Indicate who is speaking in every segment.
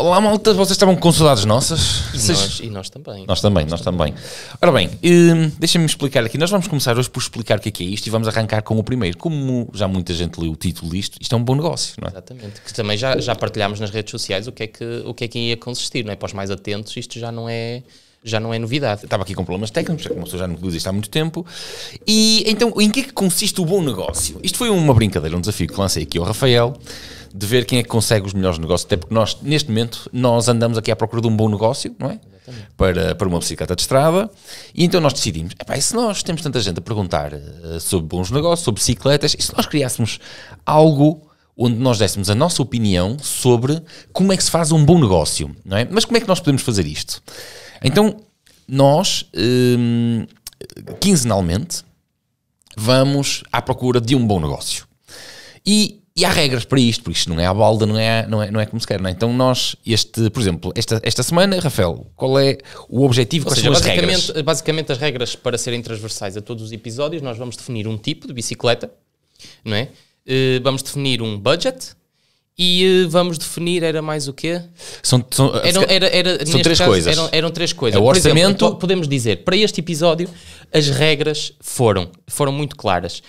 Speaker 1: Olá malta, vocês estavam com saudades nossas? E, Vocês... nós,
Speaker 2: e nós também. Nós
Speaker 1: também, nós, nós também. também. Ora bem, hum, deixem-me explicar aqui. Nós vamos começar hoje por explicar o que é, que é isto e vamos arrancar com o primeiro. Como já muita gente leu o título disto, isto é um bom negócio, não é? Exatamente. Que
Speaker 2: também já, já partilhámos nas redes sociais o que, é que, o que é que ia consistir, não é? Para os mais atentos, isto já não é já não é novidade. Estava aqui com problemas técnicos,
Speaker 1: uma pessoa já não produz isto há muito tempo. E então, em que é que consiste o bom negócio? Isto foi uma brincadeira, um desafio que lancei aqui ao Rafael, de ver quem é que consegue os melhores negócios, até porque nós, neste momento, nós andamos aqui à procura de um bom negócio, não é? Para, para uma bicicleta de estrada, e então nós decidimos, e se nós temos tanta gente a perguntar uh, sobre bons negócios, sobre bicicletas, e se nós criássemos algo onde nós dessemos a nossa opinião sobre como é que se faz um bom negócio, não é? Mas como é que nós podemos fazer isto? Então, nós, hum, quinzenalmente, vamos à procura de um bom negócio. E e há regras para isto, porque isto não é à balda, não é, não é, não é como se quer. Não é? Então nós, este, por exemplo, esta, esta semana, Rafael, qual é o objetivo, Ou quais seja, basicamente,
Speaker 2: regras? Basicamente as regras para serem transversais a todos os episódios, nós vamos definir um tipo de bicicleta, não é? Uh, vamos definir um budget, e eh, vamos definir, era mais o quê?
Speaker 1: São, são, eram, era, era, são três caso, coisas. Eram, eram, três coisas. É o orçamento. Exemplo, então,
Speaker 2: podemos dizer, para este episódio, as regras foram, foram muito claras.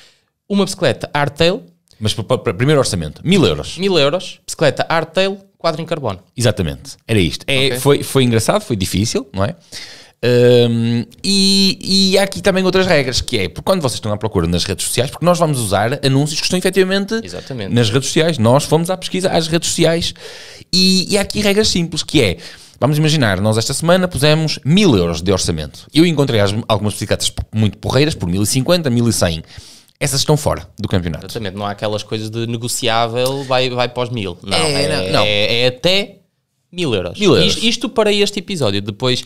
Speaker 2: Uma bicicleta hardtail,
Speaker 1: mas para, para, primeiro orçamento, mil euros.
Speaker 2: Mil euros, bicicleta hardtail, quadro em carbono.
Speaker 1: Exatamente, era isto. É, okay. foi, foi engraçado, foi difícil, não é? Um, e, e, há aqui também outras regras, que é, porque quando vocês estão à procura nas redes sociais, porque nós vamos usar anúncios que estão efetivamente Exatamente. nas redes sociais, nós fomos à pesquisa às redes sociais, e, e há aqui regras simples, que é, vamos imaginar, nós esta semana pusemos mil euros de orçamento. Eu encontrei algumas bicicletas muito porreiras por 1050, 1100, essas estão fora do campeonato. Exatamente,
Speaker 2: não há aquelas coisas de negociável, vai, vai para os mil. Não, é, é, não. é, é até mil euros. Mil euros. Isto, isto, para este episódio. Depois,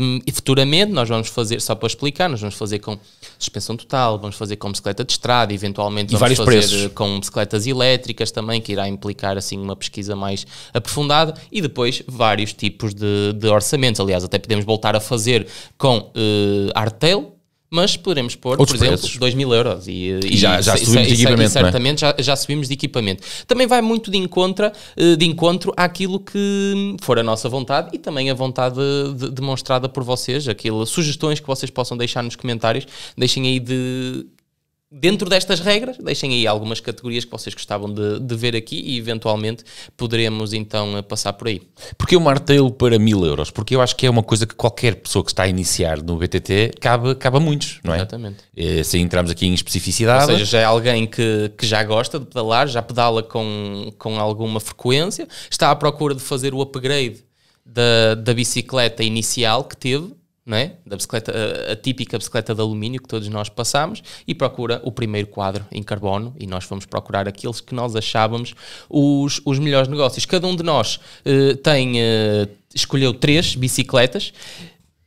Speaker 2: um, e futuramente, nós vamos fazer, só para explicar, nós vamos fazer com suspensão total, vamos fazer com bicicleta de estrada, eventualmente e vamos fazer preços. com bicicletas elétricas também, que irá implicar assim uma pesquisa mais aprofundada, e depois vários tipos de, de orçamentos. Aliás, até podemos voltar a fazer com uh, Artel, mas podemos pôr, Outros por exemplo, preços. 2 mil euros. E, e já, já subimos e, é- de é- equipamento. E é? certamente é? já, já, subimos de equipamento. Também vai muito de encontro, eh, de encontro àquilo que for a nossa vontade e também a vontade de, demonstrada por vocês, aquilo, sugestões que vocês possam deixar nos comentários. Deixem aí de dentro destas regras, deixem aí algumas categorias que vocês gostavam de, de, ver aqui e eventualmente poderemos então eh, passar por aí.
Speaker 1: Porque o martelo para mil euros? Porque eu acho que é uma coisa que qualquer pessoa que está a iniciar no BTT cabe, cabe a muitos, não é? Exatamente. É, se entramos aqui em especificidade... Ou seja, já
Speaker 2: é alguém que, que já gosta de pedalar, já pedala com, com alguma frequência, está à procura de fazer o upgrade da, da bicicleta inicial que teve não é? da bicicleta, a, típica bicicleta de alumínio que todos nós passamos, e procura o primeiro quadro em carbono, e nós fomos procurar aqueles que nós achávamos os, os melhores negócios. Cada um de nós uh, tem, uh, escolheu três bicicletas,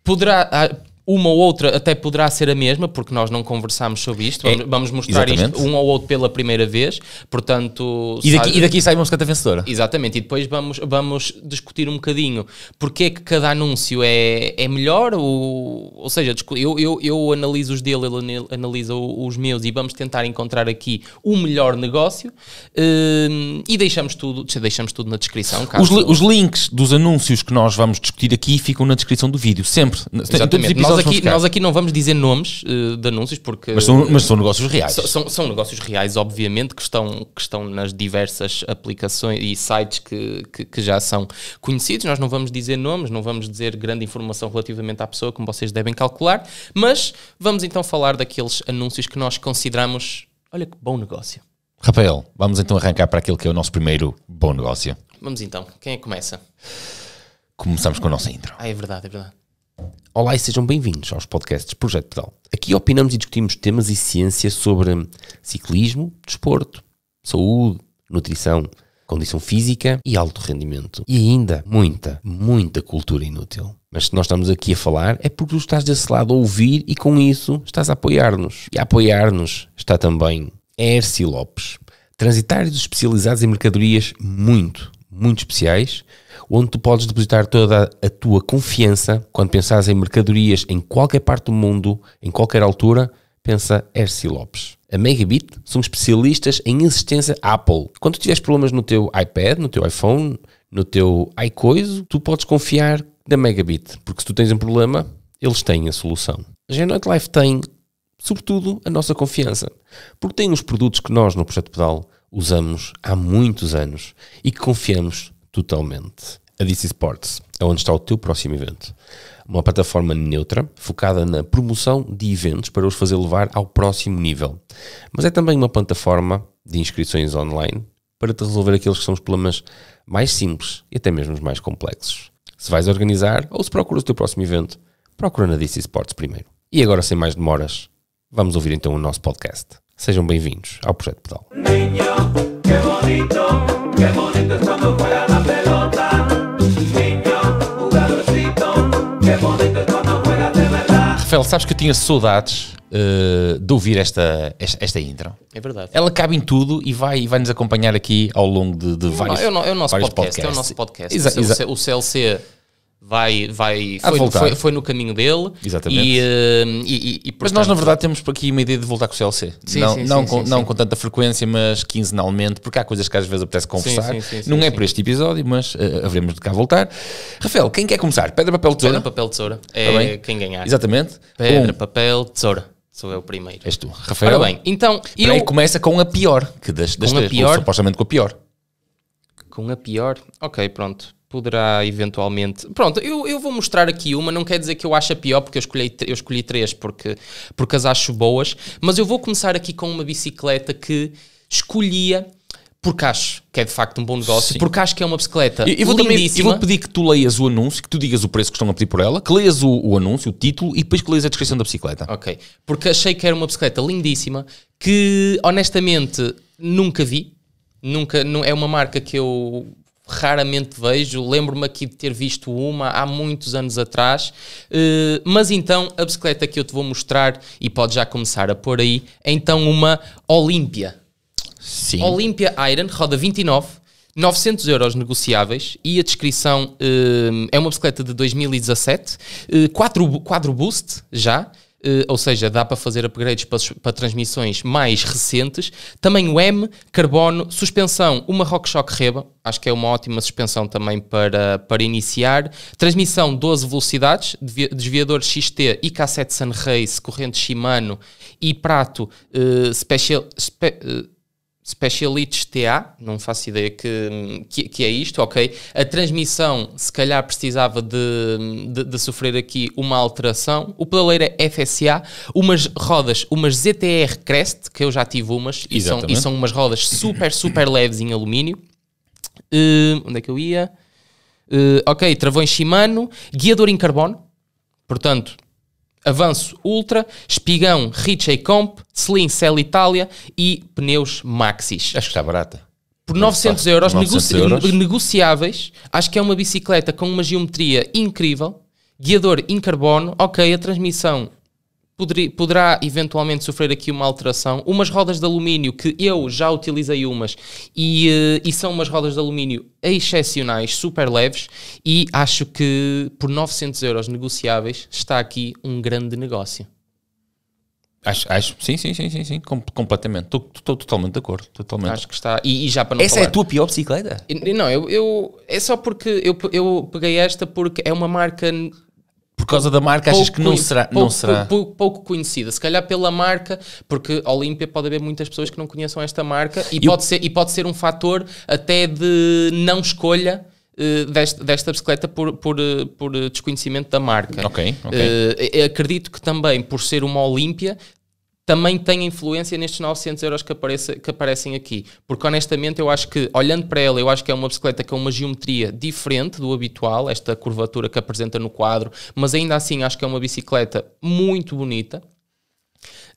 Speaker 2: poderá, uma ou outra até poderá ser a mesma, porque nós não conversámos sobre isto. Vamos, é, vamos mostrar exatamente. isto um ou outro pela primeira vez. Portanto, e daqui, sai... e daqui sai uma
Speaker 1: vencedora.
Speaker 2: Exatamente. E depois vamos, vamos discutir um bocadinho porque é que cada anúncio é, é melhor. Ou, ou seja, eu, eu, eu analiso os dele, ele analisa os meus e vamos tentar encontrar aqui o melhor negócio. Hum, e deixamos tudo, deixamos tudo na descrição. Os, li, os
Speaker 1: links dos anúncios que nós vamos discutir aqui ficam na descrição do vídeo, sempre. Exatamente. Nós aqui, nós aqui
Speaker 2: não vamos dizer nomes uh, de anúncios, porque. Mas são, mas são negócios reais. So, são, são negócios reais, obviamente, que estão, que estão nas diversas aplicações e sites que, que, que já são conhecidos. Nós não vamos dizer nomes, não vamos dizer grande informação relativamente à pessoa, como vocês devem calcular, mas vamos então falar daqueles anúncios que nós consideramos. Olha que bom negócio.
Speaker 1: Rafael, vamos então arrancar para aquele que é o nosso primeiro bom negócio.
Speaker 2: Vamos então, quem é que começa?
Speaker 1: Começamos com a nossa intro.
Speaker 2: Ah, é verdade, é verdade.
Speaker 3: Olá e sejam bem-vindos aos podcasts Projeto Pedal. Aqui opinamos e discutimos temas e ciência sobre ciclismo, desporto, saúde, nutrição, condição física e alto rendimento. E ainda muita, muita cultura inútil. Mas se nós estamos aqui a falar é porque tu estás desse lado a ouvir e com isso estás a apoiar-nos. E a apoiar-nos está também Erci Lopes, transitários especializados em mercadorias muito muito especiais, onde tu podes depositar toda a tua confiança quando pensares em mercadorias em qualquer parte do mundo, em qualquer altura, pensa Erci Lopes. A Megabit são especialistas em assistência Apple. Quando tiveres problemas no teu iPad, no teu iPhone, no teu iCoiso, tu podes confiar na Megabit, porque se tu tens um problema, eles têm a solução. A Genoite Life tem, sobretudo, a nossa confiança, porque tem os produtos que nós no Projeto Pedal usamos há muitos anos e que confiamos totalmente. A DC Sports é onde está o teu próximo evento. Uma plataforma neutra, focada na promoção de eventos para os fazer levar ao próximo nível. Mas é também uma plataforma de inscrições online para te resolver aqueles que são os problemas mais simples e até mesmo os mais complexos. Se vais organizar ou se procuras o teu próximo evento, procura na DC Sports primeiro. E agora, sem mais demoras, vamos ouvir então o nosso podcast. Sejam bem-vindos ao Projeto Pedal.
Speaker 1: de Rafael, sabes que eu tinha saudades uh, de ouvir esta, esta, esta, intro. É verdade. Ela cabe em tudo e vai, vai nos acompanhar aqui ao longo de, de vários, não, eu não, eu vários podcast, podcasts. É o nosso é podcast. Exa exa
Speaker 2: o CLC vai, vai foi, foi, foi, no caminho dele. Exatamente. E, eh, e, e,
Speaker 1: e portanto... Mas nós, na verdade, temos aqui uma ideia de voltar com o CLC. Sim, não sim, não, sim, com, não com tanta frequência, mas quinzenalmente, porque há coisas que às vezes apetece conversar. não é para este episódio, mas uh, haveremos de cá voltar. Rafael, quem quer começar? Pedra, papel, tesoura? Pedra, papel, tesoura.
Speaker 2: Tá é quem ganhar. Exatamente. Pedra, um. papel, tesoura. Sou eu o primeiro. És tu, Rafael. Ora bem, então. Eu... Aí
Speaker 1: começa com a pior, que das, das com três, a pior? supostamente com a pior. Com a pior?
Speaker 2: Ok, pronto poderá eventualmente. Pronto, eu, eu vou mostrar aqui uma, não quer dizer que eu acho a pior, porque eu escolhi, eu escolhi três porque, porque as acho boas, mas eu vou começar aqui com uma bicicleta que escolhia porque acho que é de facto um bom negócio, Sim. porque acho que é uma bicicleta vou lindíssima. Também, eu vou
Speaker 1: pedir que tu leias o anúncio, que tu digas o preço que estão a pedir por ela, que leias o, o anúncio, o título e depois que leias a descrição da bicicleta. Ok,
Speaker 2: porque achei que era uma bicicleta lindíssima, que honestamente nunca vi, nunca, não, é uma marca que eu raramente vejo. Lembro-me aqui de ter visto uma há muitos anos atrás. Uh, mas então, a bicicleta que eu te vou mostrar, e pode já começar a pôr aí, é então uma Olympia. Sim. Olympia Iron, roda 29. 900 euros negociáveis e a descrição uh, é uma bicicleta de 2017, uh, quadro, quadro boost já, eh, ou seja, dá para fazer upgrades para, para, transmissões mais recentes. Também o M, carbono, suspensão, uma RockShox Reba, acho que é uma ótima suspensão também para, para iniciar. Transmissão 12 velocidades, desviador XT, IK7 Sunrace, corrente Shimano e prato uh, Special... Spe, uh, Specialites TA, não faço ideia que, que, que, é isto, ok? A transmissão, se calhar, precisava de, de, de sofrer aqui uma alteração. O pedaleira é FSA, umas rodas, umas ZTR Crest, que eu já tive umas, e são, e são, umas rodas super, super leves em alumínio. Uh, onde é que eu ia? Uh, ok, travões Shimano, guiador em carbono, portanto, Avanço Ultra, espigão Ritchie Comp, Slim Cell Itália e pneus Maxis.
Speaker 1: Acho que está barata.
Speaker 2: Por 900 euros, 900 euros. negociáveis, acho que é uma bicicleta com uma geometria incrível, guiador em carbono, ok, a transmissão poderá eventualmente sofrer aqui uma alteração. Umas rodas de alumínio, que eu já utilizei umas, e, eh, e são umas rodas de alumínio excepcionais, super leves, e acho que por 900 euros negociáveis está aqui um grande negócio.
Speaker 1: Acho, acho, sim, sim, sim, sim, sim com, completamente. Estou totalmente de acordo. Totalmente. Acho que está. E, e já para não Essa é falar, é a tua pior bicicleta?
Speaker 2: Não, eu, eu, é só porque eu, eu peguei esta porque é uma marca
Speaker 1: por causa da marca, pouco, achas que não será? Pouco, não será.
Speaker 2: Pouco, pouco, conhecida. Se calhar pela marca, porque Olímpia pode haver muitas pessoas que não conheçam esta marca e, pode, ser, e pode ser um fator até de não escolha. Eh, desta, desta, bicicleta por, por, eh, por eh, desconhecimento da marca. Ok. okay. Uh, acredito que também por ser uma Olímpia também tem influência nestes 900 euros que, que aparecem aqui. Porque honestamente eu acho que, olhando para ela, eu acho que é uma bicicleta com uma geometria diferente do habitual, esta curvatura que apresenta no quadro, mas ainda assim acho que é uma bicicleta muito bonita.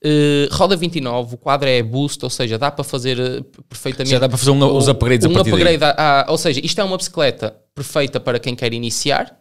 Speaker 2: Uh, roda 29, o quadro é boost, ou seja, dá para fazer eh, perfeitamente. Já dá para fazer um, os upgrades um a partir upgrade a, a, Ou seja, isto é uma bicicleta perfeita para quem quer iniciar,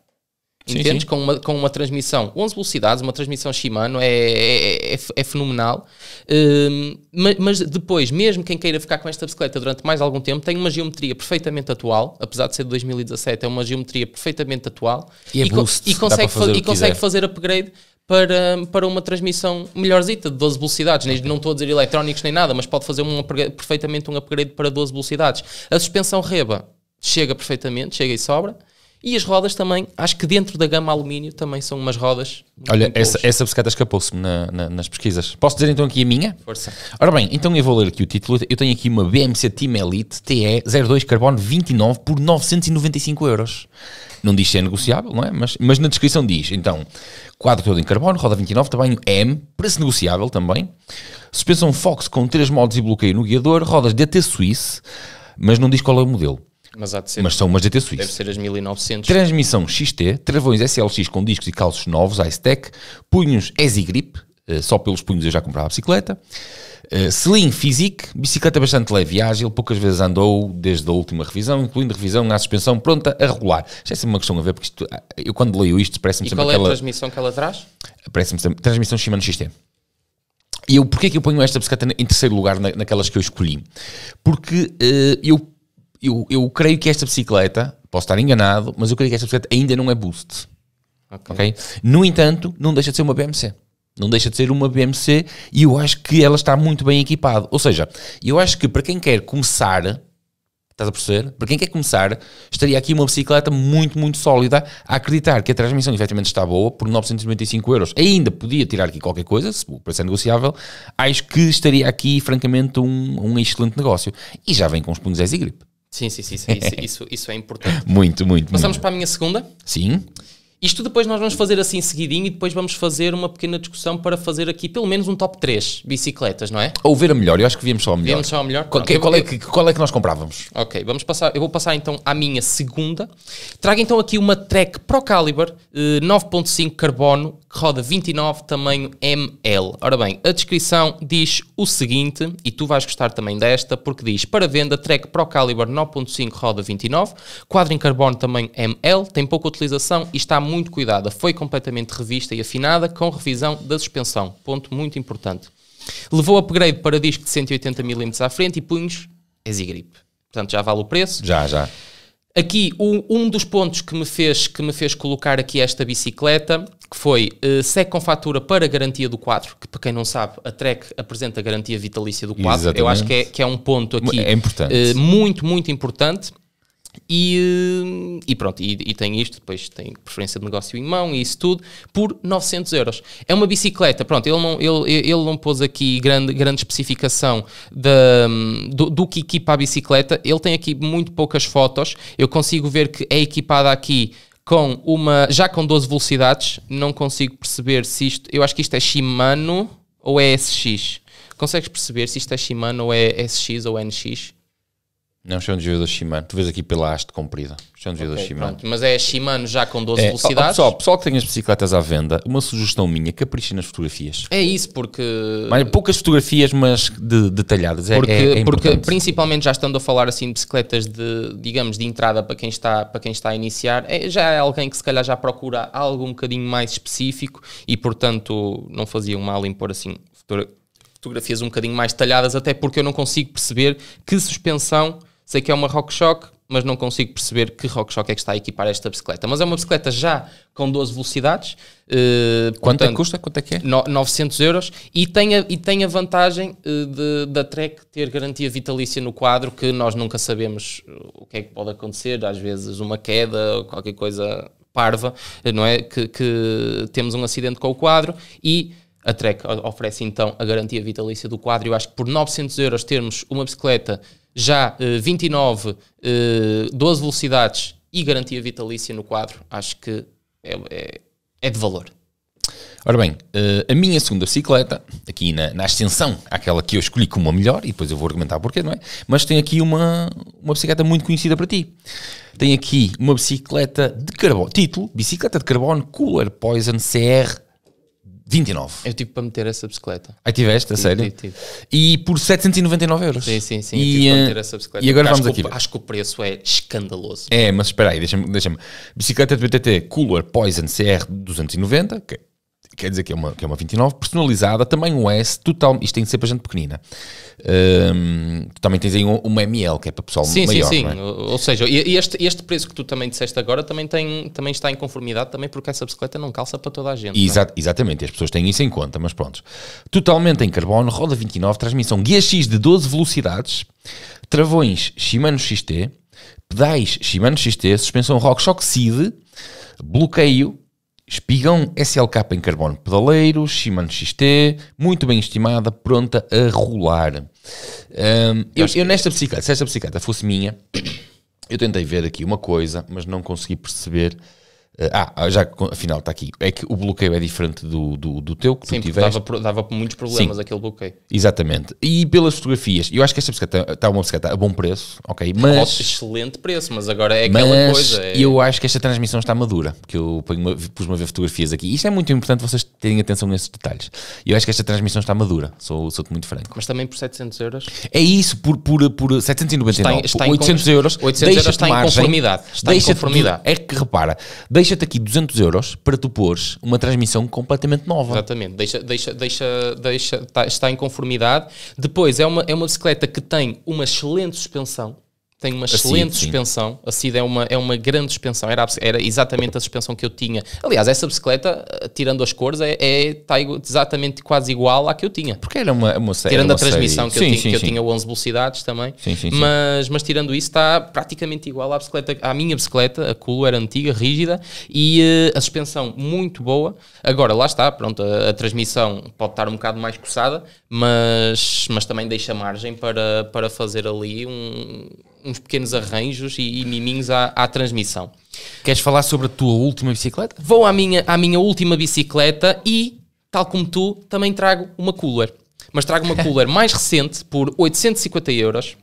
Speaker 2: Entendes? Sim. Com, uma, com uma transmissão 11 velocidades, uma transmissão Shimano é, é, é, é, é fenomenal. Um, mas, mas, depois, mesmo quem queira ficar com esta bicicleta durante mais algum tempo, tem uma geometria perfeitamente atual, apesar de ser de 2017, é uma geometria perfeitamente atual e, é e, boost, e consegue, fazer, e consegue fazer upgrade para, para uma transmissão melhorzita de 12 velocidades. Nem, não estou a dizer eletrónicos nem nada, mas pode fazer um perfeitamente um upgrade para 12 velocidades. A suspensão Reba chega perfeitamente, chega e sobra. E as rodas também, acho que dentro da gama alumínio também são umas rodas.
Speaker 1: Olha, essa, essa bicicleta escapou-se-me na, na, nas pesquisas. Posso dizer então aqui a minha? Força. Ora bem, então eu vou ler aqui o título. Eu tenho aqui uma BMC Team Elite TE 02 Carbono 29 por 995 euros. Não diz se é negociável, não é? Mas, mas na descrição diz. Então, quadro todo em carbono, roda 29, tamanho M, preço negociável também. Suspensão Fox com 3 modos e bloqueio no guiador, rodas DT Suisse, mas não diz qual é o modelo. Mas, há de ser, mas são umas GT Suíça. Deve
Speaker 2: ser as 1900.
Speaker 1: Transmissão XT, travões SLX com discos e calços novos, iStack, punhos Easy Grip, eh, só pelos punhos eu já comprava a bicicleta. Uh, slim Physique, bicicleta bastante leve e ágil, poucas vezes andou desde a última revisão, incluindo revisão na suspensão pronta a regular. Já é sempre uma questão a ver, porque isto, ah, eu quando leio isto parece-me sempre aquela... E qual é a
Speaker 2: transmissão que ela traz?
Speaker 1: Parece-me sempre, transmissão Shimano XT. E eu, porquê que eu ponho esta bicicleta em terceiro lugar na, naquelas que eu escolhi? Porque uh, eu eu, eu creio que esta bicicleta, posso estar enganado, mas eu creio que esta bicicleta ainda não é boost. Okay. okay? No entanto, não deixa de ser uma BMC. Não deixa de ser uma BMC e eu acho que ela está muito bem equipada. Ou seja, eu acho que para quem quer começar, estás a perceber? Para quem quer começar, estaria aqui uma bicicleta muito, muito sólida a acreditar que a transmissão efetivamente está boa por 995 euros. Ainda podia tirar aqui qualquer coisa, se o preço é negociável. Acho que estaria aqui, francamente, um, um excelente negócio. E já vem com os punhos e grip. Sim, sim, sim. Isso, isso, isso é importante. muito, muito. Passamos muito. para a minha segunda? Sim.
Speaker 2: Isto depois nós vamos fazer assim seguidinho e depois vamos fazer uma pequena discussão para fazer aqui pelo menos um top 3 bicicletas, não é?
Speaker 1: Ou ver a melhor, eu acho que víamos só a melhor. Víamos só a melhor? Qual, qual, é que, qual é que nós comprávamos?
Speaker 2: Ok, vamos passar, eu vou passar então à minha segunda. Trago então aqui uma Trek Pro Caliber 9.5 eh, carbono, que roda 29, tamanho ML. Ora bem, a descrição diz o seguinte, e tu vais gostar também desta, porque diz, para venda, Trek Pro Caliber 9.5 roda 29, quadro em carbono tamanho ML, tem pouca utilização e está muito muito cuidada, foi completamente revista e afinada com revisão da suspensão. Ponto muito importante. Levou upgrade para disco de 180 mm à frente e punhos Exigrip. Portanto, já vale o preço. Já, já. Aqui, um, um, dos pontos que me, fez, que me fez colocar aqui esta bicicleta, que foi uh, com fatura para garantia do quadro, que para quem não sabe, a Trek apresenta garantia vitalícia do quadro. Exatamente. Eu acho que é, que é um ponto é aqui é importante. Uh, muito, muito importante. E, hum, e, pronto, e, e, tem isto, depois tem preferência de negócio em mão e isso tudo, por 900 euros. É uma bicicleta, pronto, ele não, ele, ele não pôs aqui grande, grande especificação hum, do, do, que equipa a bicicleta, ele tem aqui muito poucas fotos, eu consigo ver que é equipada aqui com uma, já com 12 velocidades, não consigo perceber se isto, eu acho que isto é Shimano ou é SX. Consegues perceber se isto é Shimano ou é SX ou
Speaker 1: NX? Não chão de da Shimano. Tu vês aqui pela haste comprida. Chão de okay, da Shimano. Pronto.
Speaker 2: Mas é a Shimano já com 12 é, velocidades. Pessoal,
Speaker 1: pessoal que tem as bicicletas à venda, uma sugestão minha, capricha nas fotografias.
Speaker 2: É isso, porque... Mas,
Speaker 1: poucas fotografias, mas de, detalhadas. É, porque, é, é porque
Speaker 2: principalmente já estando a falar assim de bicicletas de, digamos, de entrada para quem está, para quem está a iniciar, é, já é alguém que se calhar já procura algo um bocadinho mais específico e, portanto, não fazia um mal em pôr assim fotografias um bocadinho mais detalhadas, até porque eu não consigo perceber que suspensão Sei que é uma Rock Shock, mas não consigo perceber que Rock Shock é que está a equipar esta bicicleta. Mas é uma bicicleta já com 12 velocidades. Uh, Quanto portanto, é que custa? Quanto é que é? No, 900 euros. E tem a, e tem a vantagem eh, de, da Trek ter garantia vitalícia no quadro, que nós nunca sabemos eh, o que é que pode acontecer. Às vezes uma queda ou qualquer coisa parva, não é? Que, que temos um acidente com o quadro e... A Trek oferece então a garantia vitalícia do quadro. Eu acho que por 900 euros termos uma bicicleta já 29, eh, 12 eh, velocidades e garantia vitalícia no quadro, acho que é, é, é de valor.
Speaker 1: Ora bem, uh, a minha segunda bicicleta, aqui na, na ascensão àquela que eu escolhi como a melhor, e depois eu vou argumentar porquê, não é? Mas tem aqui uma, uma bicicleta muito conhecida para ti. Tem aqui uma bicicleta de carbono, título, bicicleta de carbono Cooler Poison CR 29. Eu tive
Speaker 2: para meter essa bicicleta.
Speaker 1: Aí tiveste, a tive, sério? Tive, tive. E por 799 euros. Sim, sim, sim. É e, tipo para meter eh, essa bicicleta. E agora vamos aqui. acho
Speaker 2: que o preço é escandaloso.
Speaker 1: É, mas espera aí, deixa-me. Deixa bicicleta de BTT Cooler Poison CR 290, que quer dizer que é uma, que é uma 29, personalizada, também um S, total, isto tem de ser para gente pequenina. Um, também tens aí um, uma ML, que é para pessoal sim, maior. Sim, sim, é?
Speaker 2: Ou seja, este, este preço que tu também disseste agora também, tem, também está em conformidade também porque essa bicicleta não calça para toda a gente. É? Exa é?
Speaker 1: Exatamente, as pessoas têm isso em conta, mas pronto. Totalmente em carbono, roda 29, transmissão guia X de 12 velocidades, travões Shimano XT, pedais Shimano XT, suspensão RockShox SID, bloqueio Espigão SLK em carbono pedaleiro, Shimano XT, muito bem estimada, pronta a rolar. Um, eu, eu, nesta bicicleta, se esta bicicleta fosse minha, eu tentei ver aqui uma coisa, mas não consegui perceber ah, ah, já afinal está aqui. É que o bloqueio é diferente do, do, do teu que Sim, tu tiveste. Dava, dava muitos problemas Sim, aquele bloqueio. Exatamente. E pelas fotografias, eu acho que esta bicicleta está uma bicicleta a bom preço, ok? Mas. excelente
Speaker 2: preço, mas agora é aquela coisa. É... Eu acho
Speaker 1: que esta transmissão está madura, porque eu pus-me a ver fotografias aqui. Isto é muito importante vocês terem atenção nesses detalhes. Eu acho que esta transmissão está madura, sou, sou-te muito franco. Mas
Speaker 2: também por 700 euros?
Speaker 1: É isso, por, por, por 799, está, em, está por 800 em, euros. 800 euros está margem, em conformidade. Está em conformidade. É que repara, deixa-te aqui 200 euros para tu pôres uma transmissão completamente nova.
Speaker 2: Exatamente, deixa, deixa, deixa, deixa, está, está em conformidade. Depois, é uma, é uma bicicleta que tem uma excelente suspensão, tem uma excelente Cid, suspensão. A Cid é uma, é uma grande suspensão. Era, era exatamente a suspensão que eu tinha. Aliás, essa bicicleta, eh, tirando as cores, é, é tá exatamente quase igual à que eu tinha. Porque
Speaker 1: era uma, uma série. Tirando uma a transmissão série. que, sim, eu, sim, tinha, sim. eu tinha
Speaker 2: 11 velocidades também. Mas, mas tirando isso, está praticamente igual à bicicleta, à minha bicicleta. A Culo era antiga, rígida e uh, a suspensão muito boa. Agora, lá está, pronto, a, a transmissão pode estar um bocado mais coçada, mas, mas também deixa margem para, para fazer ali um uns pequenos arranjos e, e miminhos à, à, transmissão.
Speaker 1: Queres falar sobre a tua última bicicleta?
Speaker 2: Vou à minha, à minha última bicicleta e, tal como tu, também trago uma cooler. Mas trago uma cooler mais recente por 850 euros.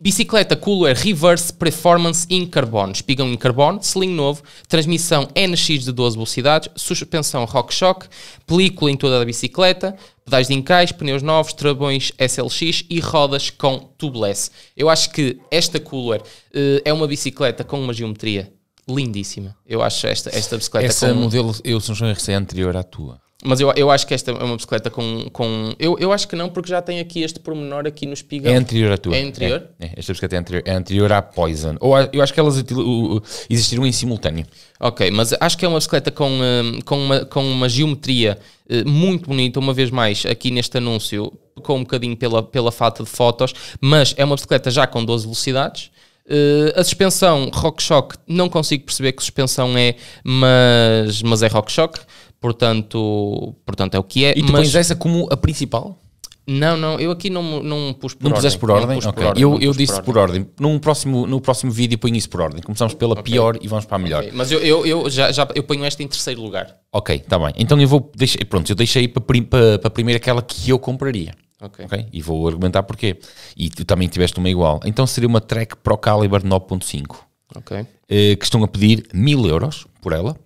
Speaker 2: Bicicleta Cooler Reverse Performance in carbono. Espigão em carbono, selim novo, transmissão NX de 12 velocidades, suspensão rock shock, película em toda a bicicleta, pedais de encaixe, pneus novos, travões SLX e rodas com tubeless. Eu acho que esta Cooler uh, é uma bicicleta com uma geometria lindíssima. Eu acho esta, esta bicicleta. Essa com... modelo,
Speaker 1: eu sou é anterior à tua.
Speaker 2: Mas eu, eu acho que esta é uma bicicleta com. com eu, eu acho que não, porque já tem aqui este pormenor aqui no espigão. É anterior à tua. É anterior?
Speaker 1: É, é. esta bicicleta é anterior, é anterior à Poison. Ou a, eu acho que elas existiram em simultâneo.
Speaker 2: Ok, mas acho que é uma bicicleta com, com, uma, com uma geometria eh, muito bonita, uma vez mais, aqui neste anúncio, com um bocadinho pela, pela falta de fotos, mas é uma bicicleta já com 12 velocidades Uh, a suspensão Rock Shock, não consigo perceber que suspensão é, mas, mas é Rock Shock, portanto, portanto é o que é. E tu mas... pões essa como a principal? Não, não, eu aqui não, não pus por não ordem. Por ordem? Não puseste okay.
Speaker 1: por ordem? eu eu disse por ordem. por ordem. Num próximo, no próximo vídeo ponho isso por ordem. Começamos pela okay. pior e vamos para a melhor. Okay.
Speaker 2: Mas eu, eu, eu, já, já eu ponho esta em terceiro lugar.
Speaker 1: Ok, está bem. Então eu vou deixar, pronto, eu deixei para, para, para primeiro aquela que eu compraria. Okay. ok. E vou argumentar porquê. E tu também tiveste uma igual. Então seria uma Trek Pro Caliber 9.5. Ok. Eh, que estão a pedir 1000 euros por ela.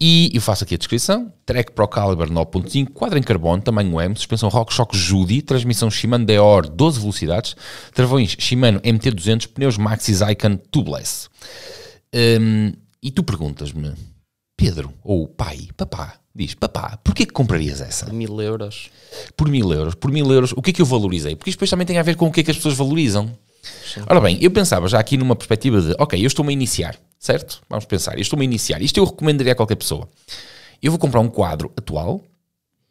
Speaker 1: E eu faço aqui a descrição: Trek Pro Caliber 9.5, quadro em carbono, tamanho M, suspensão RockShox Judy, transmissão Shimano Deor 12 velocidades, travões Shimano MT200, pneus Maxxis Icon Tubeless. Um, e tu perguntas-me, Pedro, ou pai, papá, diz: papá, porquê que comprarias essa? Por mil euros. Por mil euros, por mil euros, o que é que eu valorizei? Porque isto depois também tem a ver com o que é que as pessoas valorizam. Sim. Ora bem, eu pensava já aqui numa perspectiva de: ok, eu estou-me a iniciar, certo? Vamos pensar, eu estou-me a iniciar. Isto eu recomendaria a qualquer pessoa. Eu vou comprar um quadro atual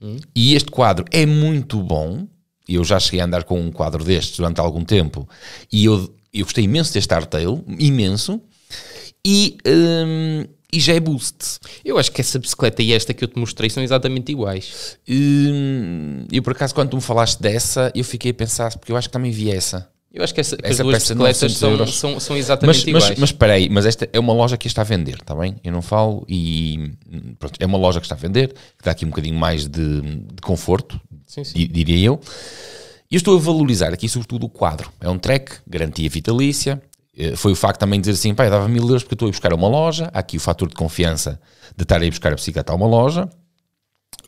Speaker 1: hum. e este quadro é muito bom. Eu já cheguei a andar com um quadro destes durante algum tempo e eu, eu gostei imenso deste Artail, imenso. E. Hum, e já é boost. Eu acho que essa bicicleta e esta que eu te mostrei são exatamente iguais. Hum, por acaso, quando tu me falaste dessa, eu fiquei a pensar, porque eu acho que também vi essa. Eu acho que essa, essa as duas bicicletas são, são, são, exatamente mas, iguais. Mas, mas espera aí, mas esta é uma loja que está a vender, está bem? Eu não falo e pronto, é uma loja que está a vender, que dá aqui um bocadinho mais de, de conforto, sim, sim. diria eu. E eu estou a valorizar aqui sobretudo o quadro. É um track, garantia vitalícia, eh, foi o facto também de dizer assim, pai, dava mil euros porque estou a ir buscar uma loja, há aqui o fator de confiança de estar a ir buscar a bicicleta a uma loja,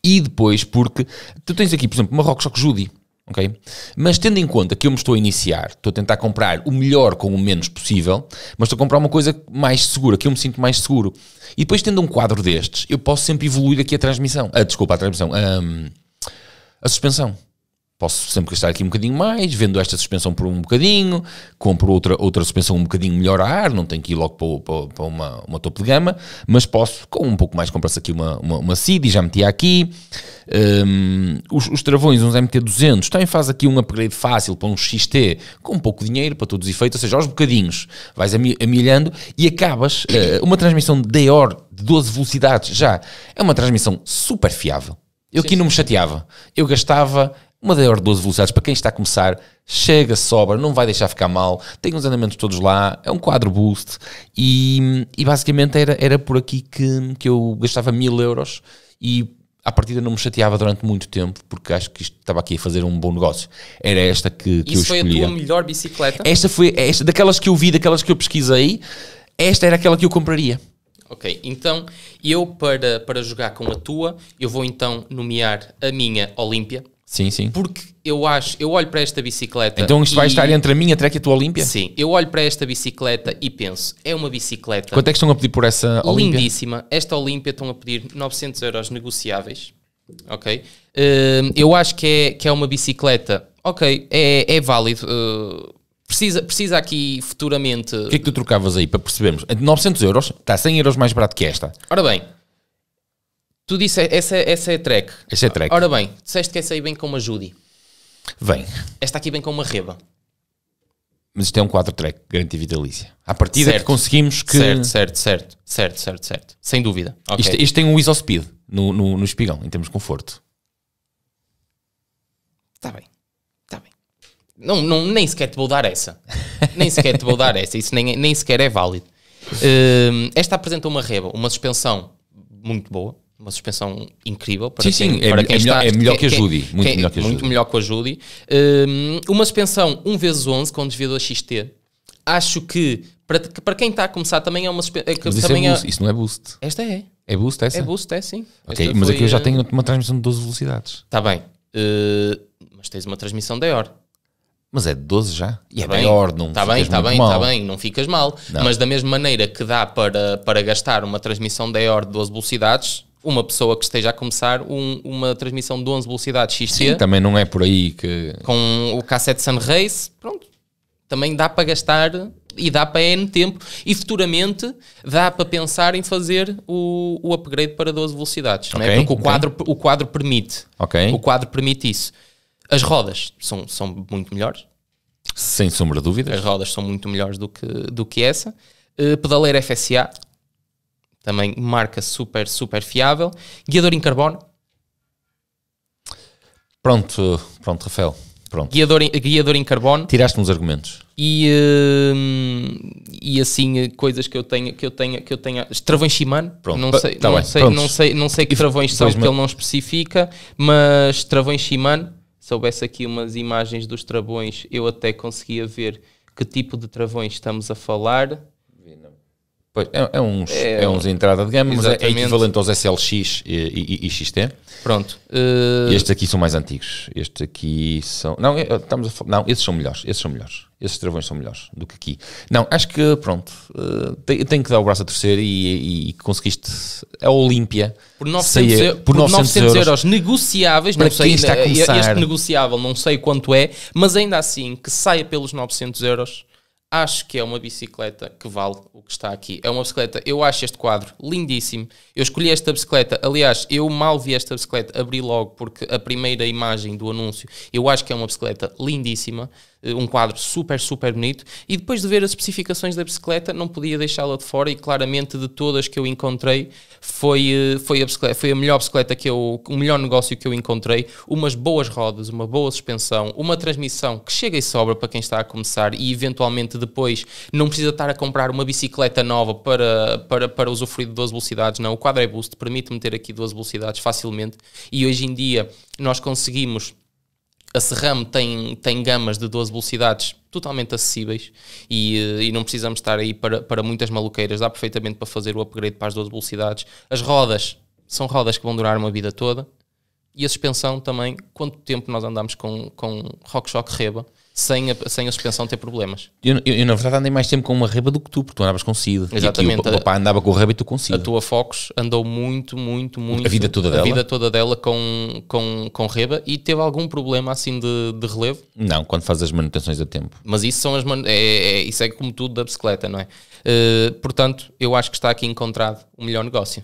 Speaker 1: e depois porque, tu tens aqui, por exemplo, uma RockShox Judy, ok? Mas tendo em conta que eu me estou a iniciar, estou a tentar comprar o melhor com o menos possível, mas estou a comprar uma coisa mais segura, que eu me sinto mais seguro. E depois tendo um quadro destes, eu posso sempre evoluir aqui a transmissão, a, desculpa, a transmissão, a, hum, a suspensão posso sempre gastar aqui um bocadinho mais, vendo esta suspensão por um bocadinho, compro outra, outra suspensão um bocadinho melhor a ar, não tenho que ir logo para, para, para uma, uma topo de gama, mas posso, com um pouco mais, comprar-se aqui uma, uma, uma CID e já metia aqui. Um, os, os, travões, uns MT200, também faz aqui um upgrade fácil para um XT, com um pouco de dinheiro para todos os efeitos, ou seja, aos bocadinhos vais amilhando e acabas uh, uma transmissão de DOR de 12 velocidades já. É uma transmissão super fiável. Eu aqui não me chateava. Eu gastava uma maior de 12 velocidades para quem está a começar, chega, sobra, não vai deixar ficar mal, tem os andamentos todos lá, é um quadro boost e, e basicamente era, era por aqui que, que eu gastava mil euros e à partida não me chateava durante muito tempo, porque acho que isto, estava aqui a fazer um bom negócio. Era esta que, que eu escolhia. Isso foi a tua
Speaker 2: melhor bicicleta?
Speaker 1: Esta foi, esta, daquelas que eu vi, daquelas que eu pesquisei, esta era aquela que eu compraria.
Speaker 2: Ok, então eu para, para jogar com a tua, eu vou então nomear a minha Olímpia, Sim, sim. Porque eu acho, eu olho para esta bicicleta. Então isto e... vai estar entre a minha track e a tua Olímpia? Sim, eu olho para esta bicicleta e penso, é uma bicicleta. Quanto é que estão a pedir por essa Olímpia? Lindíssima. Esta Olímpia estão a pedir 900 euros negociáveis. Ok. Uh, eu acho que é, que é uma bicicleta. Ok, é, é válido. Uh, precisa, precisa aqui futuramente. O que é
Speaker 1: que tu trocavas aí para percebermos? 900 euros está 100 euros mais barato que esta.
Speaker 2: Ora bem. Tu disse, essa, essa é track. Essa é track. Ora bem, disseste que essa aí vem com uma Judy. Vem. Esta aqui vem com uma reba.
Speaker 1: Mas isto é um 4 track, garantia vitalícia. A partir certo. que conseguimos que. Certo, certo,
Speaker 2: certo, certo, certo, certo. Sem dúvida. Okay. Isto, isto,
Speaker 1: tem um isospeed speed no, no, no espigão, em termos de conforto.
Speaker 2: Está bem, está bem. Não, não, nem sequer te vou dar essa. nem sequer te vou dar essa. Isso nem, nem sequer é válido. Uh, esta apresenta uma reba, uma suspensão muito boa, uma suspensão incrível para sim, quem, sim, é para é, quem é, está, melhor, é melhor que ajude, quem, muito quem, melhor que ajude. Muito melhor que ajude. Um, uma suspensão 1 x 11 com desvio desviador XT. Acho que para, para quem está a começar também é uma suspensão. É é também é boost, isso não
Speaker 1: é boost. Esta é. É boost essa? É boost, é sim. Ok, esta mas aqui eu já eh, tenho uma transmissão de 12 velocidades.
Speaker 2: Está bem. Uh, mas tens uma transmissão de hora. Mas é de 12 já.
Speaker 1: E tá é bem, maior, não Está bem, está bem, está bem, não ficas mal. Não. Mas
Speaker 2: da mesma maneira que dá para, para gastar uma transmissão da EOR de 12 velocidades, uma pessoa que esteja a começar um, uma transmissão de 11 velocidades XT. Sim, também
Speaker 1: não é por aí que.
Speaker 2: Com o K7 Sun Race, pronto. Também dá para gastar e dá para N tempo e futuramente dá para pensar em fazer o, o upgrade para 12 velocidades, é? okay, é? porque o quadro, o quadro permite. Okay. O quadro permite isso. As rodas são, são muito melhores.
Speaker 1: Sem sombra de dúvidas. As
Speaker 2: rodas são muito melhores do que, do que essa. Uh, eh, pedaleira FSA também marca super, super fiável. Guiador em carbono.
Speaker 1: Pronto, pronto, Rafael. Pronto.
Speaker 2: Guiador, em, guiador em carbono. Tiraste-me os argumentos. E, hum, e assim, coisas que eu tenho, que eu tenho, que eu tenho. Travões Shimano. Pronto. Não sei, tá não, sei não, sei, não sei que travões são, porque ele não especifica, mas travões Shimano. Se houvesse aqui umas imagens dos travões, eu até conseguia ver que tipo de travões estamos a falar.
Speaker 1: Pois, é, é, uns, é, é uns entrada de gama, exatamente. mas é, equivalente aos SLX e, e, e XT. Pronto.
Speaker 2: Uh... Estes aqui
Speaker 1: são mais antigos. Estes aqui são. Não, é, estamos a, não, esses são melhores. Esses são melhores. Esses travões são melhores do que aqui. Não, acho que pronto. Uh, tenho, que dar o braço a torcer e, e conseguiste a Olímpia. Por 900, por 900, 900 euros,
Speaker 2: euros, negociáveis. Para não sei, está a começar. Este negociável não sei quanto é, mas ainda assim que saia pelos 900 euros Acho que é uma bicicleta que vale o que está aqui. É uma bicicleta, eu acho este quadro lindíssimo. Eu escolhi esta bicicleta, aliás, eu mal vi esta bicicleta, abri logo porque a primeira imagem do anúncio, eu acho que é uma bicicleta lindíssima. Eh, um quadro super, super bonito. E depois de ver as especificações da bicicleta, não podia deixá-la de fora. E claramente, de todas que eu encontrei, foi, eh, foi, a, foi a melhor bicicleta que eu, o melhor negócio que eu encontrei. Umas boas rodas, uma boa suspensão, uma transmissão que chega e sobra para quem está a começar e eventualmente depois não precisa estar a comprar uma bicicleta nova para, para, para usufruir de duas velocidades. Não, o quadro é Boost permite meter aqui duas velocidades facilmente. E hoje em dia nós conseguimos a Serram tem, tem gamas de 12 velocidades totalmente acessíveis e, eh, e não precisamos estar aí para, para muitas maluqueiras. Dá perfeitamente para fazer o upgrade para as 12 velocidades. As rodas são rodas que vão durar uma vida toda. E a suspensão também, quanto tempo nós andamos com, com RockShox Reba, sem a, sem a suspensão ter problemas.
Speaker 1: Eu, eu, eu, na verdade andei mais tempo com uma reba do que tu, porque tu andavas com SID. Exatamente. o, o papá andava com a reba e tu com SID. A
Speaker 2: tua Fox andou muito, muito, muito. A vida toda a dela? A vida toda dela com, com, com reba e teve algum problema assim de, de relevo?
Speaker 1: Não, quando faz as manutenções a tempo.
Speaker 2: Mas isso são as man... É, é, é, isso é como tudo da bicicleta, não é? Uh, portanto, eu acho que está aqui encontrado o melhor negócio.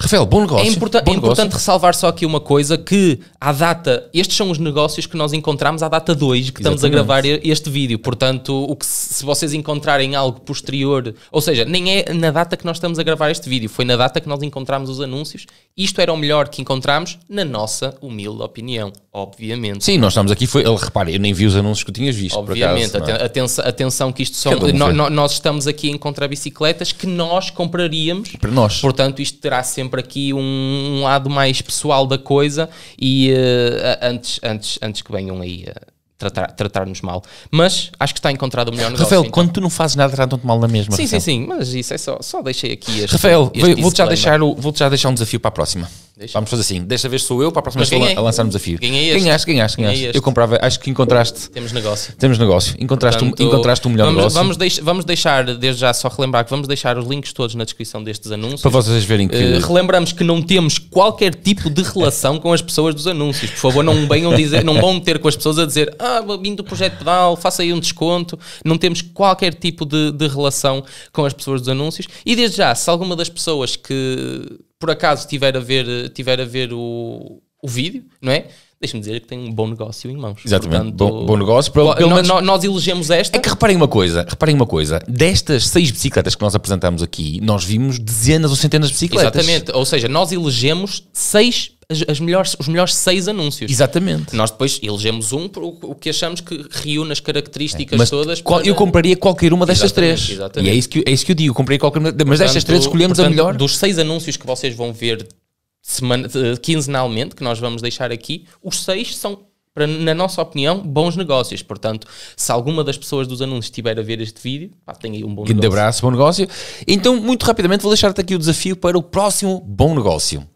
Speaker 1: Rafael, bom negócio. É, bom é negócio. importante
Speaker 2: ressalvar só aqui uma coisa: que à data, estes são os negócios que nós encontramos à data 2, que Exatamente. estamos a gravar este vídeo. Portanto, o que se vocês encontrarem algo posterior, ou seja, nem é na data que nós estamos a gravar este vídeo, foi na data que nós encontramos os anúncios. Isto era o melhor que encontramos, na nossa humilde opinião, obviamente. Sim,
Speaker 1: nós estamos aqui, foi, repare, eu nem vi os anúncios que tu tinhas visto. Obviamente, acaso, é?
Speaker 2: atenção, atenção que isto são. Um no, nós estamos aqui a encontrar bicicletas que nós compraríamos. Para nós. Portanto, isto terá sempre sempre aqui um, um lado mais pessoal da coisa e uh, antes, antes, antes que venham aí. Uh, tratar-nos tratar mal. Mas acho que está encontrado o melhor negócio. Rafael, então.
Speaker 1: quando tu não fazes nada, tratam-te mal na mesma. Sim, Rafael. sim, sim,
Speaker 2: mas isso é só, só deixei aqui. Este, Rafael, vou-te já, deixar
Speaker 1: vou já deixar um desafio para a próxima. Deixa. Vamos fazer assim. Desta vez sou eu, para a próxima Mas vez a lançar um desafio. quem é este. Ganhaste, Quem ganhaste. É Ganhei este. Eu comprava, acho que encontraste. Temos negócio. Temos negócio. Encontraste, Portanto, tá um, encontraste um melhor vamos, negócio. Vamos,
Speaker 2: deix, vamos deixar, desde já só relembrar que vamos deixar os links todos na descrição destes anúncios. Para vocês verem que. Uh, relembramos que não temos qualquer tipo de relação com as pessoas dos anúncios. Por favor, não venham dizer, não vão ter com as pessoas a dizer, ah, vim do projeto Pedal, faça aí um desconto. Não temos qualquer tipo de, de relação com as pessoas dos anúncios. E desde já, se alguma das pessoas que por acaso tiver a ver, tiver a ver o, o vídeo, não é? Deixa-me dizer que tem um bom negócio em mãos. Exatamente, Portanto, bom,
Speaker 1: bom negócio. Pelo, pelo nós, nós elegemos esta. É que reparem uma coisa, reparem uma coisa. Destas seis bicicletas que nós apresentamos aqui, nós vimos dezenas ou centenas de bicicletas.
Speaker 2: Exatamente, ou seja, nós elegemos seis as, as melhores, os melhores seis anúncios. Exatamente. Nós depois elegemos um por o que achamos que reúne as características é, todas. Qual, para... Eu compraria qualquer uma destas exatamente, três. Exatamente. E é
Speaker 1: isso que, é isso que eu digo, compraria qualquer uma, mas portanto, destas três escolhemos portanto, a melhor.
Speaker 2: Dos seis anúncios que vocês vão ver semana, quinzenalmente, que nós vamos deixar aqui, os seis são para, na nossa opinião, bons negócios. Portanto, se alguma das pessoas dos anúncios estiver a ver este vídeo, pá, tem aí um bom Grande negócio.
Speaker 1: abraço, bom negócio. Então, muito rapidamente, vou deixar-te aqui o desafio para o próximo bom negócio.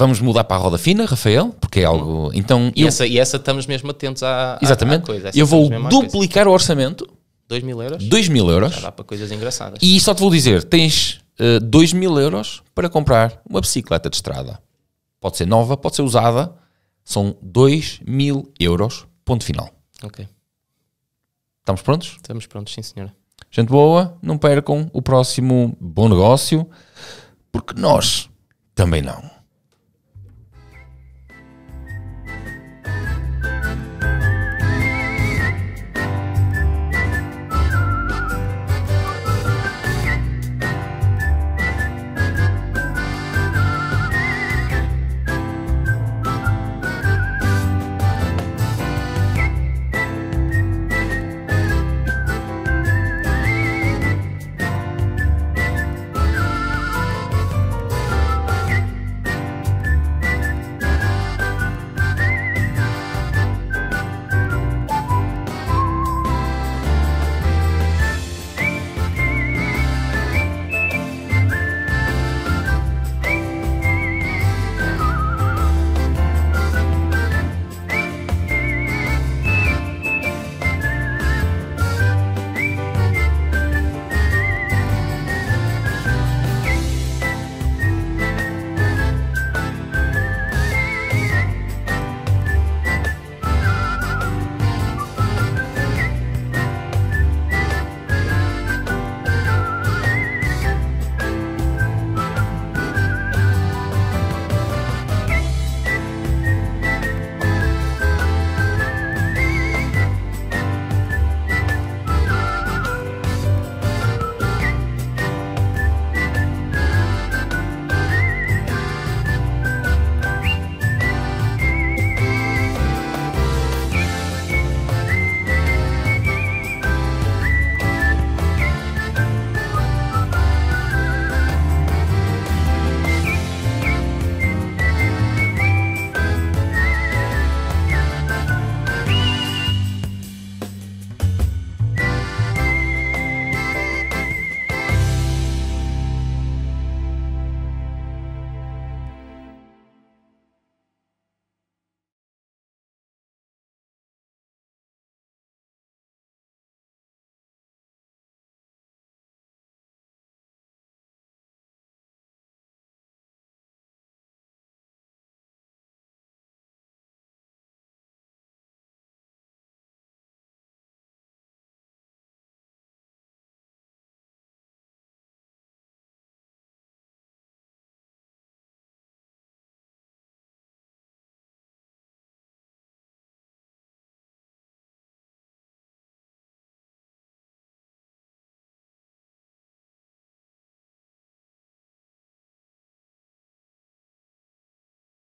Speaker 1: Vamos mudar para a roda fina, Rafael, porque é algo. Uhum. Então, e, eu... essa,
Speaker 2: e essa estamos mesmo atentos à, Exatamente. À coisa. Exatamente. eu vou duplicar o orçamento. 2 mil euros? 2 mil euros. Já dá para coisas engraçadas. E
Speaker 1: só te vou dizer: tens uh, eh, 2 mil euros para comprar uma bicicleta de estrada. Pode ser nova, pode ser usada. São 2 mil euros. Ponto final. Ok. Estamos prontos?
Speaker 2: Estamos prontos, sim, senhora.
Speaker 1: Gente boa, não percam o próximo bom negócio, porque nós também não.